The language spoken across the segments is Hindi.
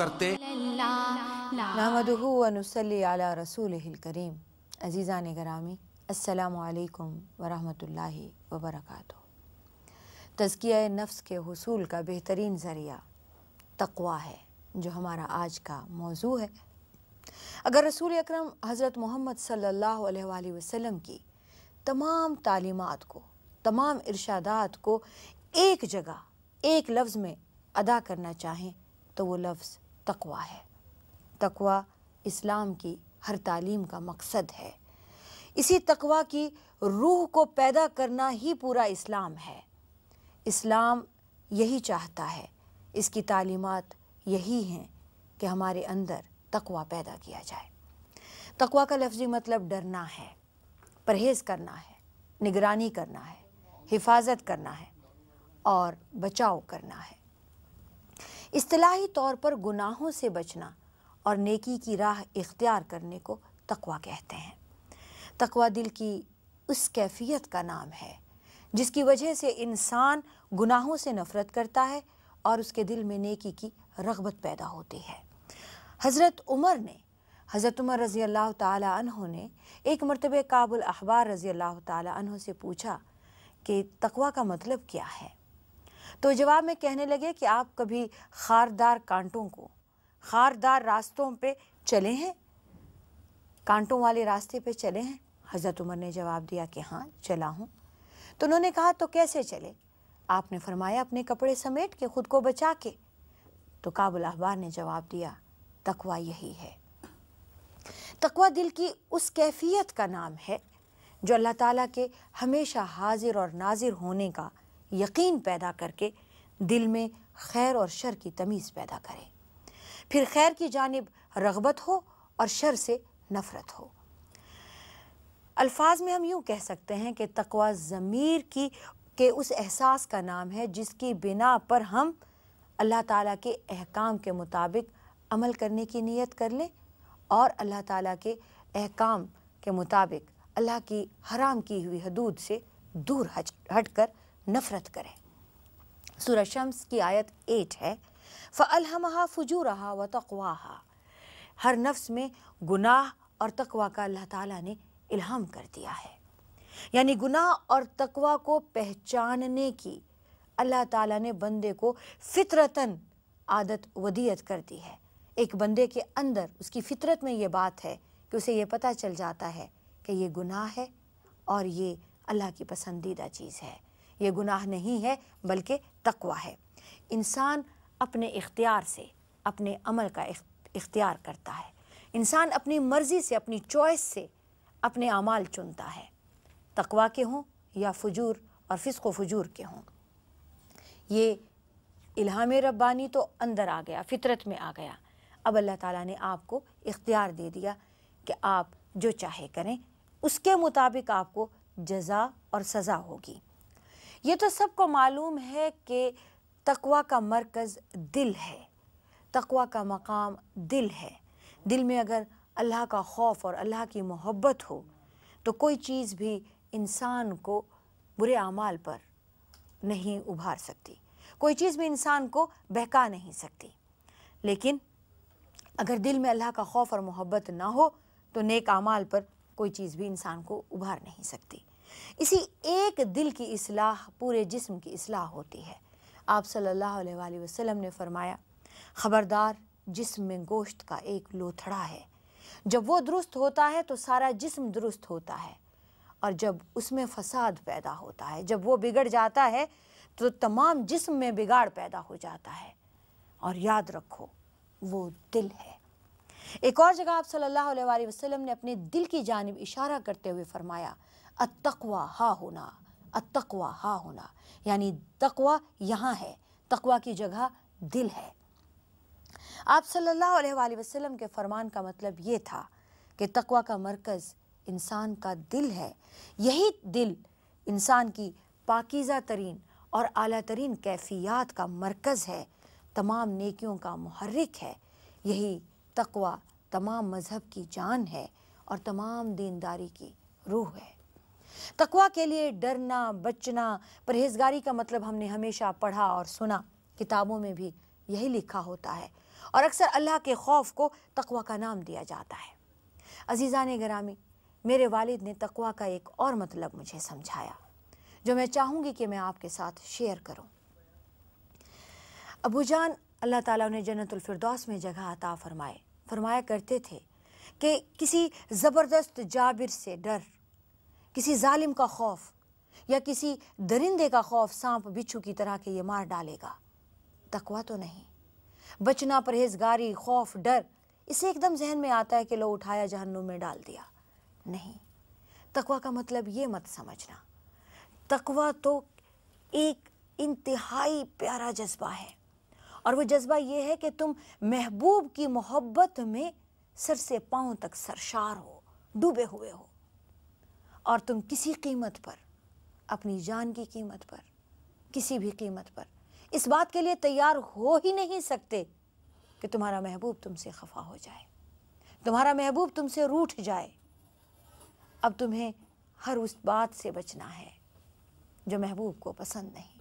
करते रसूल करीम अजीज़ा ने गरामी असलकम वरहमल वबरक तज़किया नफ्स के हसूल का बेहतरीन ज़रिया तकवा है जो हमारा आज का मौजू है अगर रसूल अक्रम हज़रत मोहम्मद सल्ला वसम की तमाम तलीमत को तमाम इर्शादात को एक जगह एक लफ्ज़ में अदा करना चाहें तो वो लफ्ज़ तकवा है तकवा इस्लाम की हर तालीम का मकसद है इसी तकवा की रूह को पैदा करना ही पूरा इस्लाम है इस्लाम यही चाहता है इसकी तालीमत यही हैं कि हमारे अंदर तकवा पैदा किया जाए तकवा का लफ्ज़ी मतलब डरना है परहेज़ करना है निगरानी करना है हिफाजत करना है और बचाव करना है इस्तलाही तौर पर गुनाहों से बचना और नेकी की राह इख्तियार करने को तकवा कहते हैं तकवा दिल की उस कैफियत का नाम है जिसकी वजह से इंसान गुनाहों से नफ़रत करता है और उसके दिल में नेकी की रगबत पैदा होती है हज़रत उमर ने हज़रत उमर रज़ी अल्लाह तहों ने एक मरतब काबुल अखबार रज़ी अल्लाह तहों से पूछा कि तकवा का मतलब क्या है तो जवाब में कहने लगे कि आप कभी खारदार कांटों को खारदार रास्तों पे चले हैं कांटों वाले रास्ते पे चले हैं हज़रत उमर ने जवाब दिया कि हाँ चला हूँ तो उन्होंने कहा तो कैसे चले आपने फरमाया अपने कपड़े समेट के ख़ुद को बचा के तो काबुल अहबार ने जवाब दिया तकवा यही है तकवा दिल की उस कैफियत का नाम है जो अल्लाह ताला के हमेशा हाजिर और नाजिर होने का यकीन पैदा करके दिल में खैर और शर की तमीज़ पैदा करें फिर खैर की जानब रगबत हो और शर से नफ़रत हो अल्फाज में हम यूँ कह सकते हैं कि तकवा ज़मीर की के उस एहसास का नाम है जिसकी बिना पर हम अल्लाह ताला के अहकाम के मुताबिक अमल करने की नीयत कर लें और अल्लाह ताला के अहकाम के मुताबिक अल्लाह की हराम की हुई हदूद से दूर हट कर नफरत करें सूरज शम्स की आयत एट है फजू रहा व तकवाहा हर नफ्स में गुनाह और तकवा का अल्लाह ताला ने इल्हाम कर दिया है यानी गुनाह और तकवा को पहचानने की अल्लाह ताला ने बंदे को फितरतन आदत वदियत कर दी है एक बंदे के अंदर उसकी फितरत में ये बात है कि उसे ये पता चल जाता है कि ये गुनाह है और ये अल्लाह की पसंदीदा चीज़ है ये गुनाह नहीं है बल्कि तकवा है इंसान अपने इख्तियार से अपने अमल का इख्तियार करता है इंसान अपनी मर्ज़ी से अपनी चॉइस से अपने अमाल चुनता है तकवा के हों या फजूर और फिसको फजूर के हों ये इल्हाम रब्बानी तो अंदर आ गया फितरत में आ गया अब अल्लाह ताला ने आपको इख्तियार दे दिया कि आप जो चाहे करें उसके मुताबिक आपको जजा और सज़ा होगी ये तो सबको मालूम है कि तकवा का मरकज़ दिल है तकवा का मकाम दिल है दिल में अगर अल्लाह का खौफ और अल्लाह की मोहब्बत हो तो कोई चीज़ भी इंसान को बुरे अमाल पर नहीं उभार सकती कोई चीज़ भी इंसान को बहका नहीं सकती लेकिन अगर दिल में अल्लाह का खौफ और मोहब्बत ना हो तो नेक अमाल पर कोई चीज़ भी इंसान को उभार नहीं सकती इसी एक दिल की असलाह पूरे जिस्म की असलाह होती है आप सल्लल्लाहु अलैहि वसल्लम ने फरमाया ख़बरदार जिस्म में गोश्त का एक लोथड़ा है जब वो दुरुस्त होता है तो सारा जिस्म दुरुस्त होता है और जब उसमें फसाद पैदा होता है जब वो बिगड़ जाता है तो तमाम जिस्म में बिगाड़ पैदा हो जाता है और याद रखो वो दिल है एक और जगह आप सल्लल्लाहु अलैहि वसल्लम ने अपने दिल की जानब इशारा करते हुए फरमाया अतकवा हा होना अतकवा हा होना यानी तकवा यहाँ है तकवा की जगह दिल है आप सल्लल्लाहु अलैहि वसल्लम के फरमान का मतलब ये था कि तकवा का मरकज़ इंसान का दिल है यही दिल इंसान की पाकिज़ा तरीन और अली तरीन कैफियात का मरकज़ है तमाम नेकियों का महरक है यही तकवा तमाम मज़हब की जान है और तमाम दीनदारी की रूह है तकवा के लिए डरना बचना परहेजगारी का मतलब हमने हमेशा पढ़ा और सुना किताबों में भी यही लिखा होता है और अक्सर अल्लाह के खौफ को तकवा का नाम दिया जाता है अजीज़ा ने ग्रामी मेरे वालिद ने तकवा का एक और मतलब मुझे समझाया जो मैं चाहूँगी कि मैं आपके साथ शेयर करूँ अबू जान अल्लाह ताला ने जन्नतफरदौस में जगह अता फरमाए फरमाया करते थे कि किसी ज़बरदस्त जाबिर से डर किसी ालिम का खौफ या किसी दरिंदे का खौफ सांप बिच्छू की तरह के ये मार डालेगा तकवा तो नहीं बचना परहेजगारी खौफ डर इसे एकदम जहन में आता है कि लो उठाया जहन्नुम में डाल दिया नहीं तकवा का मतलब ये मत समझना तकवा तो एक इंतहाई प्यारा जज्बा है और वो जज्बा ये है कि तुम महबूब की मोहब्बत में सर से पाँव तक सरशार हो डूबे हुए हो और तुम किसी कीमत पर अपनी जान की कीमत पर किसी भी कीमत पर इस बात के लिए तैयार हो ही नहीं सकते कि तुम्हारा महबूब तुमसे खफा हो जाए तुम्हारा महबूब तुमसे रूठ जाए अब तुम्हें हर उस बात से बचना है जो महबूब को पसंद नहीं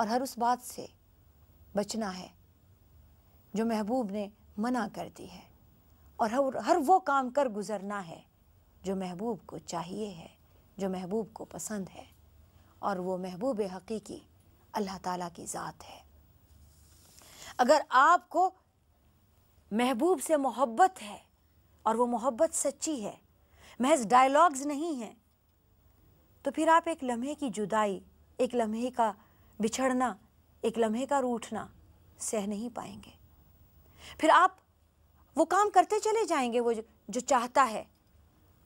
और हर उस बात से बचना है जो महबूब ने मना कर दी है और हर हर वो काम कर गुज़रना है जो महबूब को चाहिए है जो महबूब को पसंद है और वो महबूब हकीकी अल्लाह ताला की ज़ात है अगर आपको महबूब से मोहब्बत है और वो मोहब्बत सच्ची है महज डायलॉग्स नहीं हैं तो फिर आप एक लम्हे की जुदाई एक लम्हे का बिछड़ना एक लम्हे का रूठना सह नहीं पाएंगे फिर आप वो काम करते चले जाएंगे वो जो, जो चाहता है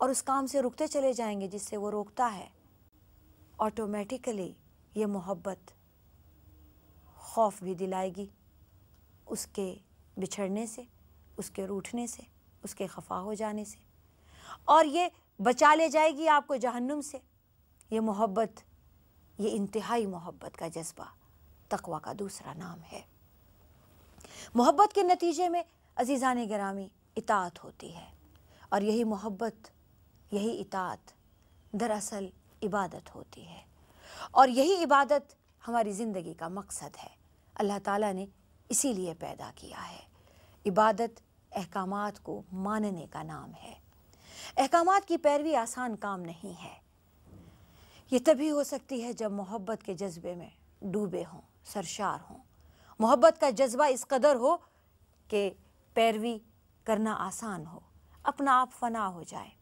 और उस काम से रुकते चले जाएंगे जिससे वो रोकता है ऑटोमेटिकली ये मोहब्बत खौफ भी दिलाएगी उसके बिछड़ने से उसके रूठने से उसके खफा हो जाने से और ये बचा ले जाएगी आपको जहन्नुम से ये मोहब्बत ये इंतहाई मोहब्बत का जज्बा तकवा का दूसरा नाम है मोहब्बत के नतीजे में ने ग्रामी इतात होती है और यही मोहब्बत यही इतात दरअसल इबादत होती है और यही इबादत हमारी ज़िंदगी का मकसद है अल्लाह ताला ने इसीलिए पैदा किया है इबादत अहकाम को मानने का नाम है अहकाम की पैरवी आसान काम नहीं है ये तभी हो सकती है जब मोहब्बत के जज्बे में डूबे हों सरशार हों मोहब्बत का जज्बा इस कदर हो कि पैरवी करना आसान हो अपना आप फना हो जाए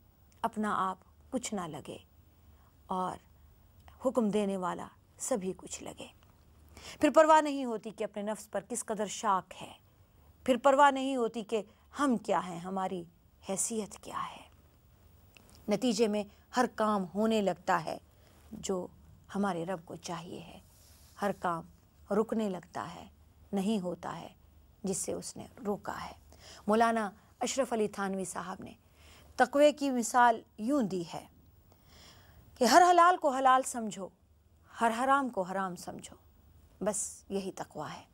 अपना आप कुछ ना लगे और हुक्म देने वाला सभी कुछ लगे फिर परवाह नहीं होती कि अपने नफ्स पर किस कदर शाख है फिर परवाह नहीं होती कि हम क्या हैं हमारी हैसियत क्या है नतीजे में हर काम होने लगता है जो हमारे रब को चाहिए है हर काम रुकने लगता है नहीं होता है जिससे उसने रोका है मौलाना अशरफ अली थानवी साहब ने तकवे की मिसाल यूं दी है कि हर हलाल को हलाल समझो हर हराम को हराम समझो बस यही तकवा है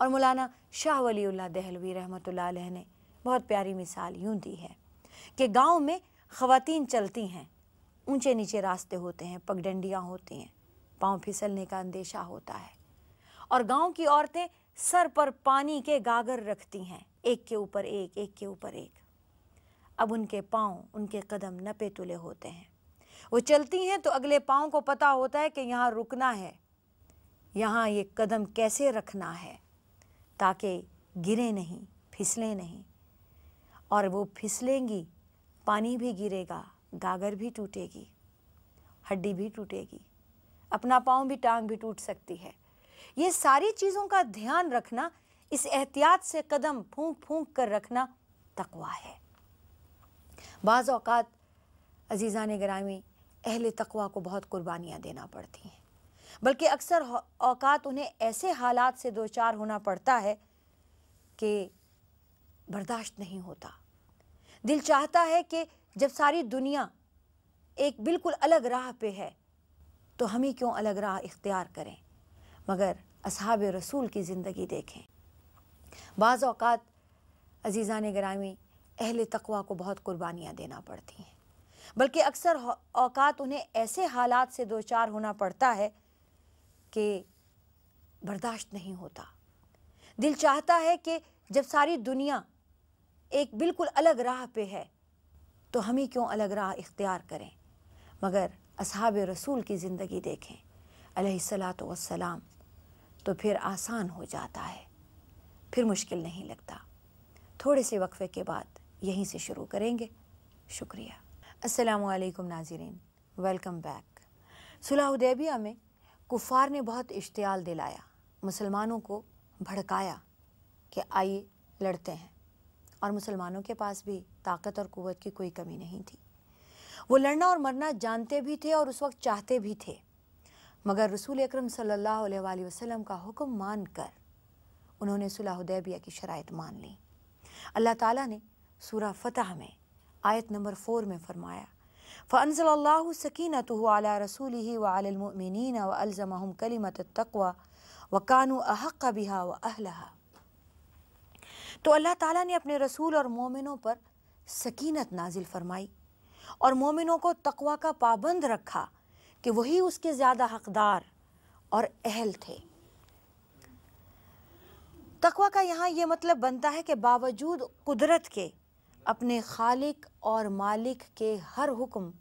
और मौलाना शाह वली दहलवी रहमत ने बहुत प्यारी मिसाल यूं दी है कि गांव में ख़वातीन चलती हैं ऊंचे नीचे रास्ते होते हैं पगडंडियाँ होती हैं पाँव फिसलने का अंदेशा होता है और गांव की औरतें सर पर पानी के गागर रखती हैं एक के ऊपर एक एक के ऊपर एक अब उनके पाँव उनके कदम नपे तुले होते हैं वो चलती हैं तो अगले पाँव को पता होता है कि यहाँ रुकना है यहाँ ये कदम कैसे रखना है ताकि गिरे नहीं फिसले नहीं और वो फिसलेंगी पानी भी गिरेगा गागर भी टूटेगी हड्डी भी टूटेगी अपना पाँव भी टांग भी टूट सकती है ये सारी चीज़ों का ध्यान रखना इस एहतियात से कदम फूंक फूंक कर रखना तकवा है बाज़ अवत अजीज़ा ने ग्रामी अहल तकवा को बहुत कुर्बानियाँ देना पड़ती हैं बल्कि अक्सर अवकात उन्हें ऐसे हालात से दो चार होना पड़ता है कि बर्दाश्त नहीं होता दिल चाहता है कि जब सारी दुनिया एक बिल्कुल अलग राह पे है तो हम ही क्यों अलग राह इख्तियार करें मगर असहाब रसूल की ज़िंदगी देखें बाज़ अवत अजीज़ा ने ग्रामी अहल तकवा को बहुत कुर्बानियाँ देना पड़ती हैं बल्कि अक्सर औकात उन्हें ऐसे हालात से दो चार होना पड़ता है कि बर्दाश्त नहीं होता दिल चाहता है कि जब सारी दुनिया एक बिल्कुल अलग राह पे है तो हम ही क्यों अलग राह इख्तियार करें मगर असहाब रसूल की ज़िंदगी देखें अलैहिस्सलातु तो फिर आसान हो जाता है फिर मुश्किल नहीं लगता थोड़े से वक्फ़े के बाद यहीं से शुरू करेंगे शुक्रिया वालेकुम नाजरीन वेलकम बैक उदैबिया में कुफार ने बहुत इश्तियाल दिलाया मुसलमानों को भड़काया कि आइए लड़ते हैं और मुसलमानों के पास भी ताकत और कुत की कोई कमी नहीं थी वो लड़ना और मरना जानते भी थे और उस वक्त चाहते भी थे मगर रसूल अक्रम सल्लल्लाहु अलैहि वसल्लम का हुक्म मान कर उन्होंने उदैबिया की शरात मान ली अल्लाह ताला ने सूरह फ़तह में आयत नंबर फ़ोर में फ़रमाया फ़नज़ल्ला सकीनत आला रसूल ही वालमिन व अल्ज़म कलीमत तकवा व कानू अहक़ बिहा व अहलहा तो अल्लाह ताला ने अपने रसूल और मोमिनों पर सकीनत नाजिल फरमाई और मोमिनों को तकवा का पाबंद रखा कि वही उसके ज़्यादा हकदार और अहल थे तकवा का यहाँ ये मतलब बनता है कि बावजूद कुदरत के अपने खालिक और मालिक के हर हुक्म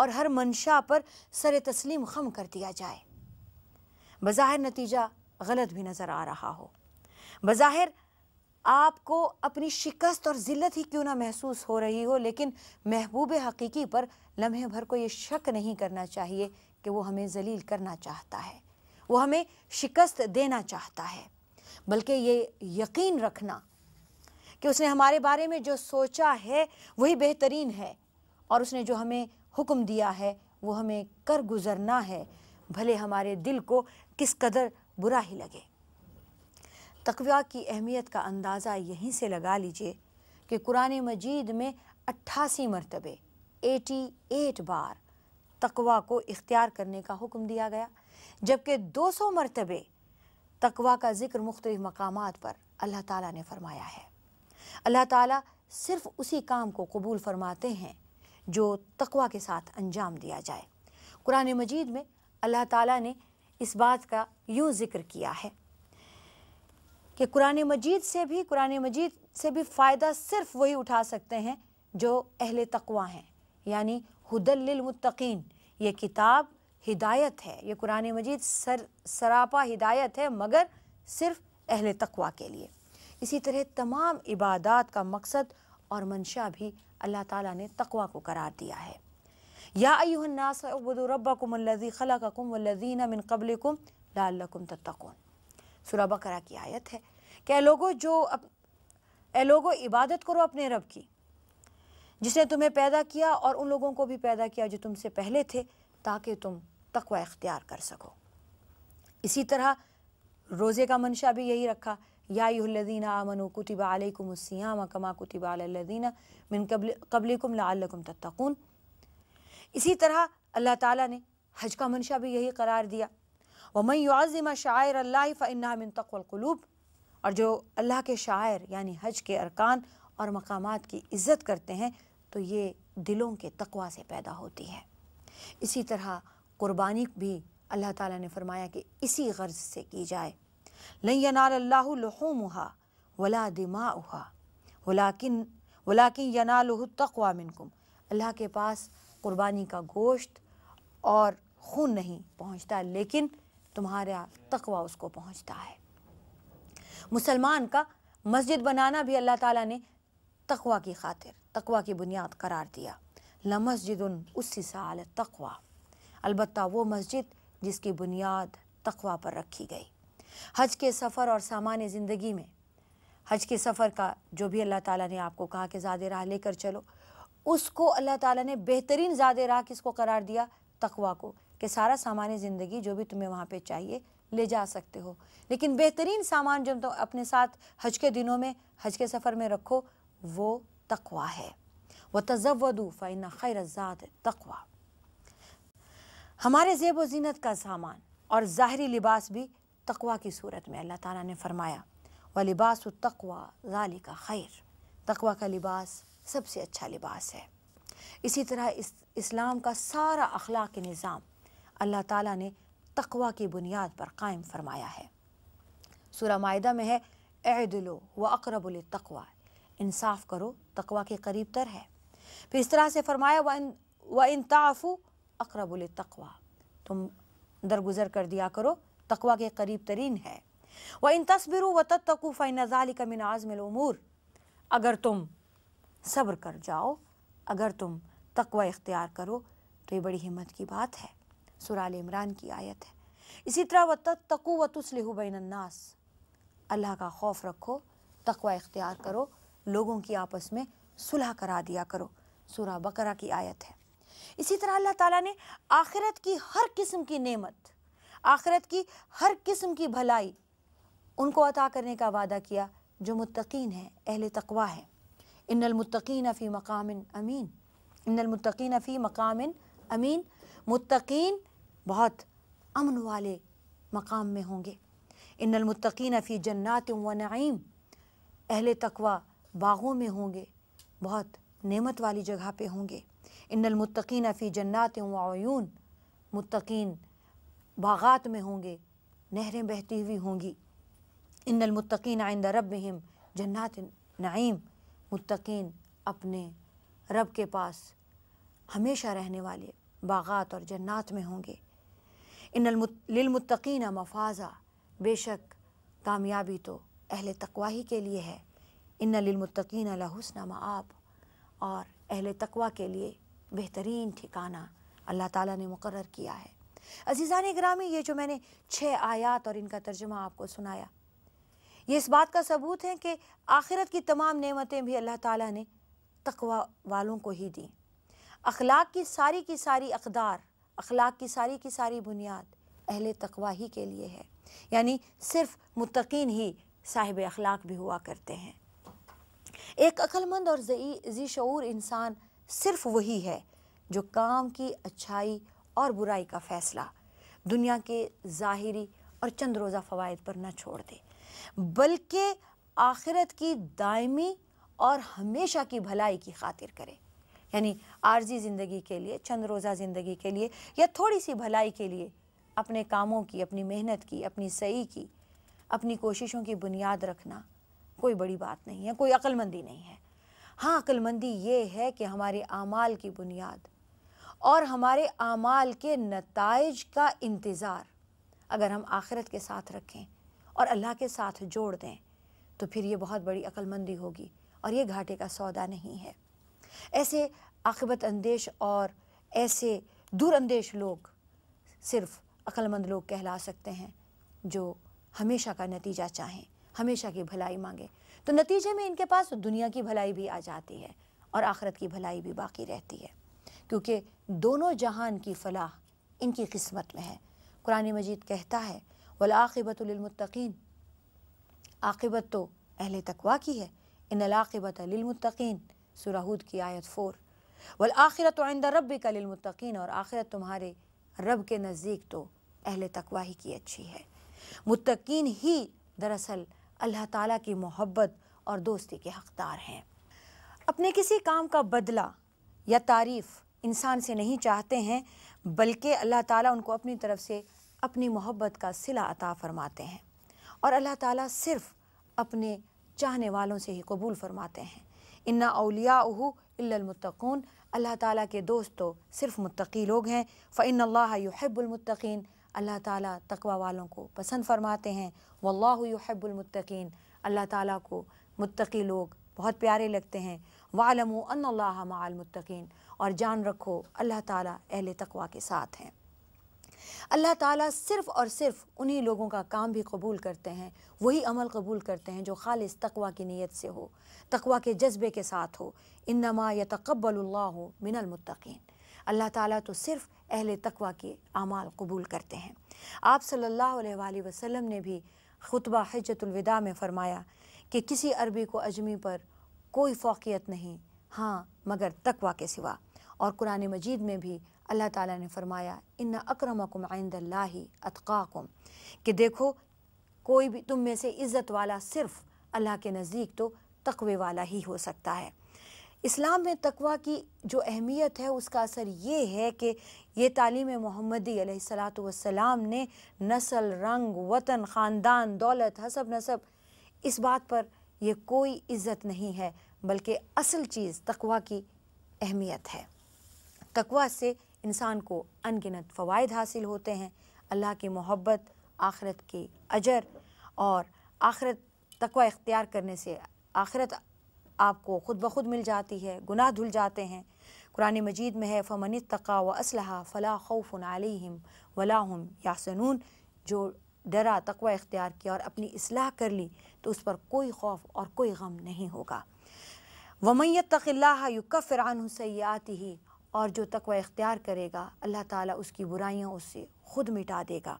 और हर मंशा पर सर तस्लीम खम कर दिया जाए बज़ाहिर नतीजा गलत भी नज़र आ रहा हो बज़ाहिर आपको अपनी शिकस्त और ज़िल्लत ही क्यों ना महसूस हो रही हो लेकिन महबूब हकीकी पर लम्हे भर को ये शक नहीं करना चाहिए कि वो हमें जलील करना चाहता है वो हमें शिकस्त देना चाहता है बल्कि ये यकीन रखना कि उसने हमारे बारे में जो सोचा है वही बेहतरीन है और उसने जो हमें हुक्म दिया है वो हमें कर गुज़रना है भले हमारे दिल को किस कदर बुरा ही लगे तकवा की अहमियत का अंदाज़ा यहीं से लगा लीजिए कि कुरान मजीद में अट्ठासी मरतबे एटी एट बार तकवा को इख्तियार करने का हुक्म दिया गया जबकि दो सौ मरतबे तकवा का ज़िक्र मुख्तलिफ़ मकाम पर अल्लाह ताला ने फरमाया है अल्लाह ताला सिर्फ़ उसी काम को कबूल फरमाते हैं जो तकवा के साथ अंजाम दिया जाए कुरान मजीद में अल्लाह ताला ने इस बात का यूँ ज़िक्र किया है कि कुरान मजीद से भी कुरान मजीद से भी फ़ायदा सिर्फ़ वही उठा सकते हैं जो अहल तकवा हैं यानी हदलमतकीन ये किताब हिदायत है ये कुरान मजीद सर सरापा हिदायत है मगर सिर्फ़ अहल तकवा के लिए इसी तरह तमाम इबादत का मकसद और मंशा भी अल्लाह ताला ने तकवा को करार दिया है या अयुन्नासबुदरबी खलकम वल्लिन मिन कबलकुम लाकुम तत्तकून सुरा बकरा की आयत है कि लोगो जो अप, ए इबादत करो अपने रब की जिसने तुम्हें पैदा किया और उन लोगों को भी पैदा किया जो तुमसे पहले थे ताकि तुम तकवा इख्तियार कर सको इसी तरह रोज़े का मंशा भी यही रखा यादीन आमन कुटिब कमा कुटिब मिन कबल लाकुम तत्तकून इसी तरह अल्लाह ताला ने हज का मनशा भी यही करार दिया वमई युआज़िमा शायर अल्लाह मिन तकलूब और जो अल्लाह के शायर यानी हज के अरकान और मकाम की इज़्ज़त करते हैं तो ये दिलों के तकवा से पैदा होती है इसी तरह क़ुरबानी भी अल्लाह ताला ने फरमाया कि इसी गर्ज से की जाए लहूमहा वला दिमा उहा वलाकिन वलाकिन मिनकुम अल्लाह के पास क़ुरबानी का गोश्त और खून नहीं पहुँचता लेकिन तुम्हारा तकवा उसको पहुँचता है मुसलमान का मस्जिद बनाना भी अल्लाह ताला ने तकवा की खातिर तकवा की बुनियाद करार दिया ल मस्जिद उसी साल तकवा अलबत् वो मस्जिद जिसकी बुनियाद तकवा पर रखी गई हज के सफ़र और सामान्य ज़िंदगी में हज के सफ़र का जो भी अल्लाह ताला ने आपको कहा कि ज़्यादा राह लेकर चलो उसको अल्लाह ताला ने बेहतरीन ज़्यादा राह किसको करार दिया तकवा को कि सारा सामान्य ज़िंदगी जो भी तुम्हें वहाँ पर चाहिए ले जा सकते हो लेकिन बेहतरीन सामान जो तो अपने साथ हज के दिनों में हज के सफ़र में रखो वो तकवा है व तजवदू फ़ैन खैर तकवा हमारे जेब व जीनत का सामान और ज़ाहरी लिबास भी तकवा की सूरत में अल्लाह ताला ने फरमाया व लिबास तकवा ज़ाली का खैर तकवा का लिबास सबसे अच्छा लिबास है इसी तरह इस इस्लाम का सारा अखलाक निज़ाम अल्लाह ताला ने तकवा की बुनियाद पर कायम फरमाया है सूरा माहा में है एदलो व अकरबुल तकवा इंसाफ करो तकवा के करीब तर है फिर इस तरह से फरमाया व इन ताफ़ु अकरबुल तकवा तुम दरगुजर कर दिया करो तकवा के करीब तरीन है व इन तस्बिर व तत्तकू फ़ैन मिनाज़ मिन आज़मिलूमूर अगर तुम सब्र कर जाओ अगर तुम तकवा इख्तियार करो तो ये बड़ी हिम्मत की बात है सुराल इमरान की आयत है इसी तरह व तत्तकू व तसलहु बैनन्नास अल्लाह का खौफ रखो तकवा इख्तियार करो लोगों की आपस में सुलह करा दिया करो सुरा बकरा की आयत है इसी तरह अल्लाह ताला ने आखिरत की हर किस्म की नेमत आखरत की हर किस्म की भलाई उनको अता करने का वादा किया जो मुतकीन है अहल तकवा हैं इनमतकीन फ़ी मकाम अमीन इनमतकीन फ़ी मकाम अमीन मुतकीन बहुत अमन वाले मकाम में होंगे इनमतकीन फ़ी जन्नात व नईम अहल तकवा बागों में होंगे बहुत नेमत वाली जगह पे होंगे इनमतकीन फ़ी जन्नात व आयून मुतकीन बागात में होंगे नहरें बहती हुई होंगी मुतकीन आइंदा रब हिम जन्नात नाइम मुतकीन अपने रब के पास हमेशा रहने वाले बागात और जन्नात में होंगे इनमतकीन मफाजा बेशक कामयाबी तो अहल तकवा ही के लिए है इन लमतकीन लहसन आप और अहल तकवा के लिए बेहतरीन ठिकाना अल्लाह ताला ने मुकर किया है अजीज़ान ग्रामी ये जो मैंने छः आयात और इनका तर्जमा आपको सुनाया ये इस बात का सबूत है कि आखिरत की तमाम नेमतें भी अल्लाह ताला ने तकवा वालों को ही दी अखलाक की सारी की सारी अकदार अखलाक की सारी की सारी बुनियाद अहल तकवा ही के लिए है यानी सिर्फ मुतकीन ही साहिब अखलाक भी हुआ करते हैं एक अक्लमंद और जी शूर इंसान सिर्फ वही है जो काम की अच्छाई और बुराई का फैसला दुनिया के ज़ाहरी और चंद रोज़ा फ़वाद पर न छोड़ दे बल्कि आखिरत की दायमी और हमेशा की भलाई की खातिर करे यानी आर्जी ज़िंदगी के लिए चंद रोज़ा ज़िंदगी के लिए या थोड़ी सी भलाई के लिए अपने कामों की अपनी मेहनत की अपनी सही की अपनी कोशिशों की बुनियाद रखना कोई बड़ी बात नहीं है कोई अक्लमंदी नहीं है हाँ अक्लमंदी ये है कि हमारे आमाल की बुनियाद और हमारे आमाल के नतज का इंतज़ार अगर हम आखिरत के साथ रखें और अल्लाह के साथ जोड़ दें तो फिर ये बहुत बड़ी अक्लमंदी होगी और ये घाटे का सौदा नहीं है ऐसे आकबत अंदेश और ऐसे दूरअंदेश लोग सिर्फ अक्लमंद लोग कहला सकते हैं जो हमेशा का नतीजा चाहें हमेशा की भलाई मांगे तो नतीजे में इनके पास दुनिया की भलाई भी आ जाती है और आखरत की भलाई भी बाकी रहती है क्योंकि दोनों जहान की फलाह इनकी किस्मत में है कुरान मजीद कहता है वलाक़िबतमतकीन आकिबत तो अहल तकवा की है इन अलाबतमतकीन सुरहूद की आयत फ़ोर वल आखिरत आइंदा रब का कलमतकीन और आखिरत तुम्हारे रब के नज़दीक तो अहल तकवा ही की अच्छी है मुतकीन ही दरअसल अल्लाह ताला की मोहब्बत और दोस्ती के हकदार हैं अपने किसी काम का बदला या तारीफ़ इंसान से नहीं चाहते हैं बल्कि अल्लाह ताला उनको अपनी तरफ से अपनी मोहब्बत का सिला अता फरमाते हैं और अल्लाह ताला सिर्फ़ अपने चाहने वालों से ही कबूल फरमाते हैं इन्ना अलिया इल्लमतकून अल्लाह ताला के दोस्त तो सिर्फ़ मुतकी लोग हैं फ़ैन अल्लाहब्बुलमतकीन अल्लाह ताला तकवा वालों को पसंद फरमाते हैं वल्लाबुलमतकीन अल्लाह ताला को मुतकी लोग बहुत प्यारे लगते हैं वालमो अल्लाह मालमतकीन और जान रखो अल्लाह ताला अहले तकवा के साथ हैं अल्लाह ताला सिर्फ़ और सिर्फ़ उन्हीं लोगों का काम भी कबूल करते हैं वही अमल कबूल करते हैं जो खालिस तकवा की नीयत से हो तकवा के जज्बे के साथ हो इन नमा या तकबल्ला मिनलमतकीन अल्लाह ताला तो सिर्फ़ अहल तकवा के अमाल कबूल करते हैं आप सल्लल्लाहु अलैहि वसल्लम ने भी खुतबा हजतुलविदा में फ़रमाया कि किसी अरबी को अजमी पर कोई फ़ोकियत नहीं हाँ मगर तकवा के सिवा और कुरान मजीद में भी अल्लाह ताला ने फरमाया इन अक्रमकुम आइंदल्ला अतकाकुम कि देखो कोई भी तुम में से इज़्ज़त वाला सिर्फ़ अल्लाह के नज़दीक तो तकवे वाला ही हो सकता है इस्लाम में तकवा की जो अहमियत है उसका असर ये है कि ये तालीम मोहम्मदी सलाम ने नस्ल रंग वतन ख़ानदान दौलत हसब नसब इस बात पर यह कोई इज़्ज़त नहीं है बल्कि असल चीज़ तकवा की अहमियत है तकवा से इंसान को अनगिनत फ़वाद हासिल होते हैं अल्लाह की मोहब्बत आखरत के अजर और आखरत तकवा इख्तियार करने से आखरत आपको खुद ब खुद मिल जाती है गुनाह धुल जाते हैं कुरान मजीद में है फ़मन तका व असलह फ़ला खौफ़न आलिम वलाम यासनून जो डरा तकवा इख्तियार किया और अपनी असलाह कर ली तो उस पर कोई खौफ और कोई गम नहीं होगा वमैत तखिल्लाक फ़िरान सयात ही और जो तकवा इख्तियार करेगा अल्लाह ताला उसकी बुराइयों उससे खुद मिटा देगा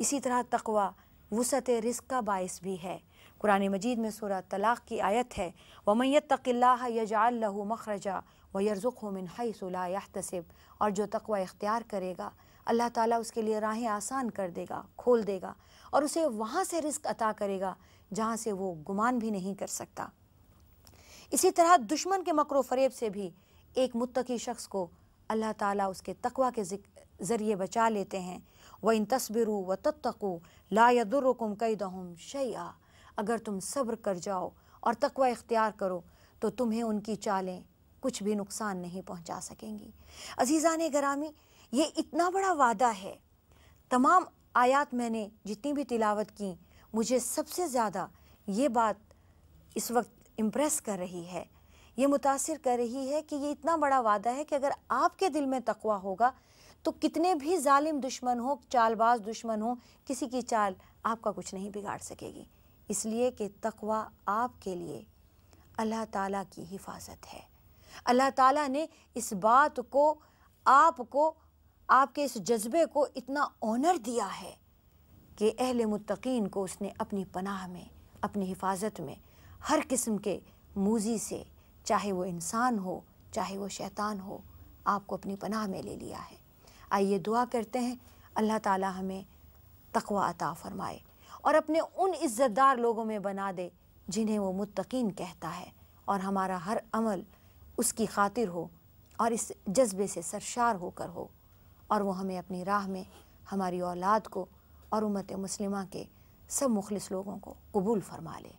इसी तरह तकवा वसत रिस्क का बायस भी है कुरान मजीद में सूरह तलाक़ की आयत है वमैत तकिल्ला यजाल लहू मखरजा व यरज़ुक़ मिन हई तसिब और जो तकवा इख्तियार करेगा अल्लाह ताला उसके लिए राहें आसान कर देगा खोल देगा और उसे वहाँ से रिस्क अता करेगा जहाँ से वो गुमान भी नहीं कर सकता इसी तरह दुश्मन के मकर फरेब से भी एक मुतकी शख्स को अल्लाह ताला उसके तकवा के ज़रिए बचा लेते हैं व इन तस्बिरु व ला लायदुरकुम कई दहम शैया अगर तुम सब्र कर जाओ और तकवा इख्तियार करो तो तुम्हें उनकी चालें कुछ भी नुकसान नहीं पहुंचा सकेंगी ने ग्रामी ये इतना बड़ा वादा है तमाम आयात मैंने जितनी भी तिलावत की मुझे सबसे ज़्यादा ये बात इस वक्त इम्प्रेस कर रही है ये मुतासर कर रही है कि ये इतना बड़ा वादा है कि अगर आपके दिल में तकवा होगा तो कितने भी जालिम दुश्मन हो चालबाज दुश्मन हो किसी की चाल आपका कुछ नहीं बिगाड़ सकेगी इसलिए कि तकवा आपके लिए अल्लाह ताला की हिफाजत है अल्लाह ताला ने इस बात को आपको आपके इस जज्बे को इतना ऑनर दिया है कि अहल मुतकीन को उसने अपनी पनाह में अपनी हिफाजत में हर किस्म के मूजी से चाहे वो इंसान हो चाहे वो शैतान हो आपको अपनी पनाह में ले लिया है आइए दुआ करते हैं अल्लाह ताला हमें तकवा अता फरमाए और अपने उन इज़्ज़तदार लोगों में बना दे जिन्हें वो मुतकीन कहता है और हमारा हर अमल उसकी खातिर हो और इस जज्बे से सरशार होकर हो और वो हमें अपनी राह में हमारी औलाद को और उमत मुस्लिमा के सब मुखलिस लोगों को कबूल फरमा ले